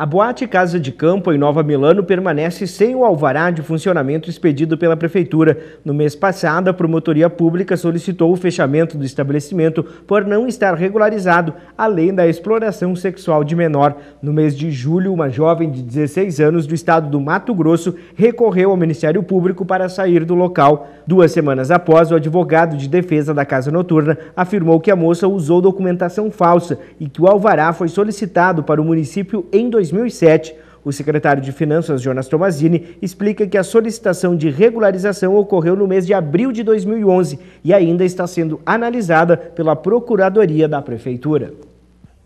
A boate Casa de Campo, em Nova Milano, permanece sem o alvará de funcionamento expedido pela Prefeitura. No mês passado, a Promotoria Pública solicitou o fechamento do estabelecimento por não estar regularizado, além da exploração sexual de menor. No mês de julho, uma jovem de 16 anos do estado do Mato Grosso recorreu ao Ministério Público para sair do local. Duas semanas após, o advogado de defesa da Casa Noturna afirmou que a moça usou documentação falsa e que o alvará foi solicitado para o município em 2020. 2007, o secretário de Finanças, Jonas Tomazini, explica que a solicitação de regularização ocorreu no mês de abril de 2011 e ainda está sendo analisada pela Procuradoria da Prefeitura.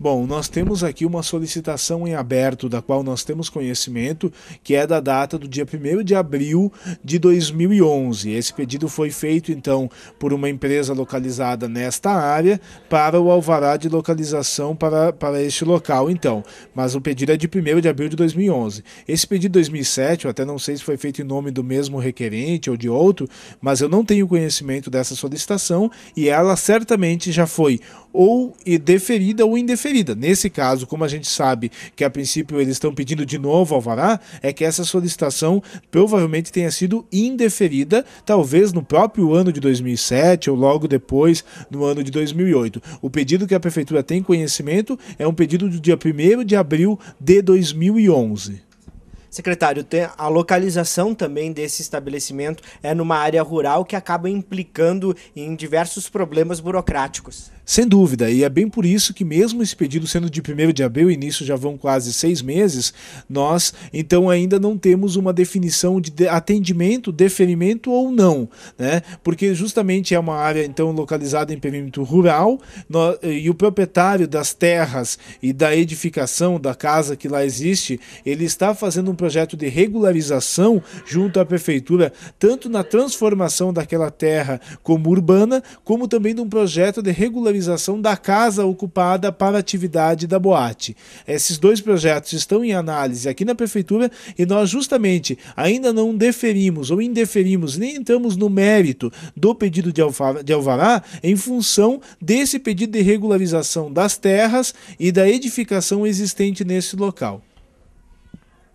Bom, nós temos aqui uma solicitação em aberto da qual nós temos conhecimento, que é da data do dia 1 de abril de 2011. Esse pedido foi feito então por uma empresa localizada nesta área para o alvará de localização para, para este local, então. Mas o pedido é de 1 de abril de 2011. Esse pedido de 2007, eu até não sei se foi feito em nome do mesmo requerente ou de outro, mas eu não tenho conhecimento dessa solicitação e ela certamente já foi ou deferida ou indeferida. Nesse caso, como a gente sabe que a princípio eles estão pedindo de novo alvará, é que essa solicitação provavelmente tenha sido indeferida, talvez no próprio ano de 2007 ou logo depois, no ano de 2008. O pedido que a prefeitura tem conhecimento é um pedido do dia 1 de abril de 2011. Secretário, a localização também desse estabelecimento é numa área rural que acaba implicando em diversos problemas burocráticos. Sem dúvida, e é bem por isso que, mesmo esse pedido sendo de 1 de abril, início já vão quase seis meses, nós então ainda não temos uma definição de atendimento, deferimento ou não, né? Porque justamente é uma área então localizada em perímetro rural no, e o proprietário das terras e da edificação da casa que lá existe, ele está fazendo um projeto de regularização junto à prefeitura, tanto na transformação daquela terra como urbana, como também de um projeto de regularização valorização da casa ocupada para atividade da boate. Esses dois projetos estão em análise aqui na prefeitura e nós justamente ainda não deferimos ou indeferimos, nem entramos no mérito do pedido de, de alvará em função desse pedido de regularização das terras e da edificação existente nesse local.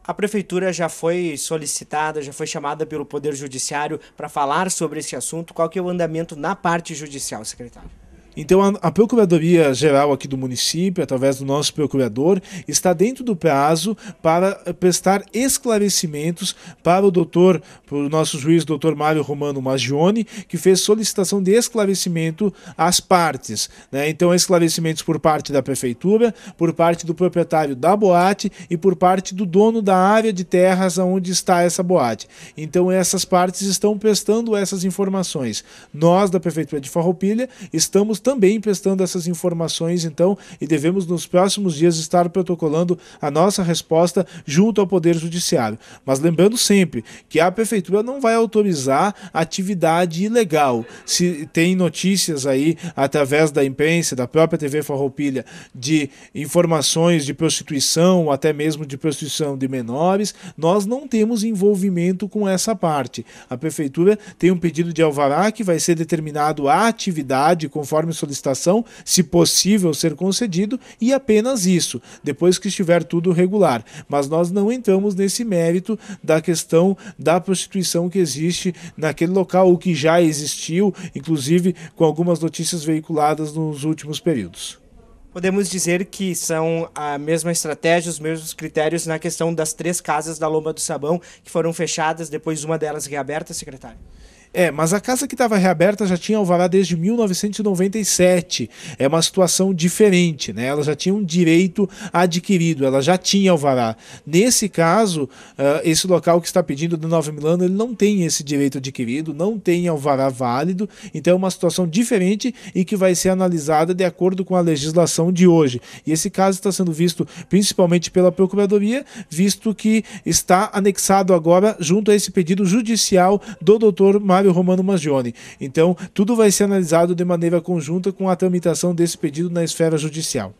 A prefeitura já foi solicitada, já foi chamada pelo Poder Judiciário para falar sobre esse assunto. Qual que é o andamento na parte judicial, secretário? Então, a, a, Procuradoria Geral aqui do município, através do nosso procurador, está dentro do prazo para eh, prestar esclarecimentos para o doutor, para o nosso juiz, doutor Mário Romano Magione, que fez solicitação de esclarecimento às partes. Né? Então, esclarecimentos por parte da prefeitura, por parte do proprietário da boate e por parte do dono da área de terras onde está essa boate. Então, essas partes estão prestando essas informações. Nós, da Prefeitura de Farroupilha, estamos estamos também prestando essas informações, então, e devemos nos próximos dias estar protocolando a nossa resposta junto ao Poder Judiciário. Mas lembrando sempre que a Prefeitura não vai autorizar atividade ilegal. Se tem notícias aí, através da imprensa, da própria TV Farroupilha, de informações de prostituição, até mesmo de prostituição de menores, nós não temos envolvimento com essa parte. A Prefeitura tem um pedido de alvará que vai ser determinado a atividade conforme conforme solicitação, se possível ser concedido, e apenas isso, depois que estiver tudo regular. Mas nós não entramos nesse mérito da questão da prostituição que existe naquele local, ou que já existiu, inclusive com algumas notícias veiculadas nos últimos períodos. Podemos dizer que são a mesma estratégia, os mesmos critérios na questão das três casas da Lomba do Sabão que foram fechadas, depois uma delas reaberta, secretário? É, mas a casa que estava reaberta já tinha alvará desde 1997. É uma situação diferente, né? Ela já tinha um direito adquirido, ela já tinha alvará. Nesse caso, uh, esse local que está pedindo do Nova Milano, ele não tem esse direito adquirido, não tem alvará válido, então é uma situação diferente e que vai ser analisada de acordo com a legislação de hoje. E esse caso está sendo visto principalmente pela Procuradoria, visto que está anexado agora junto a esse pedido judicial do doutor Mar Mário Romano Mangione. Então, tudo vai ser analisado de maneira conjunta com a tramitação desse pedido na esfera judicial.